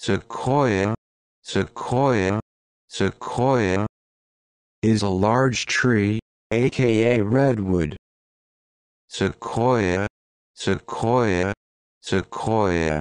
Sequoia, sequoia, sequoia is a large tree, aka redwood. Sequoia, sequoia, sequoia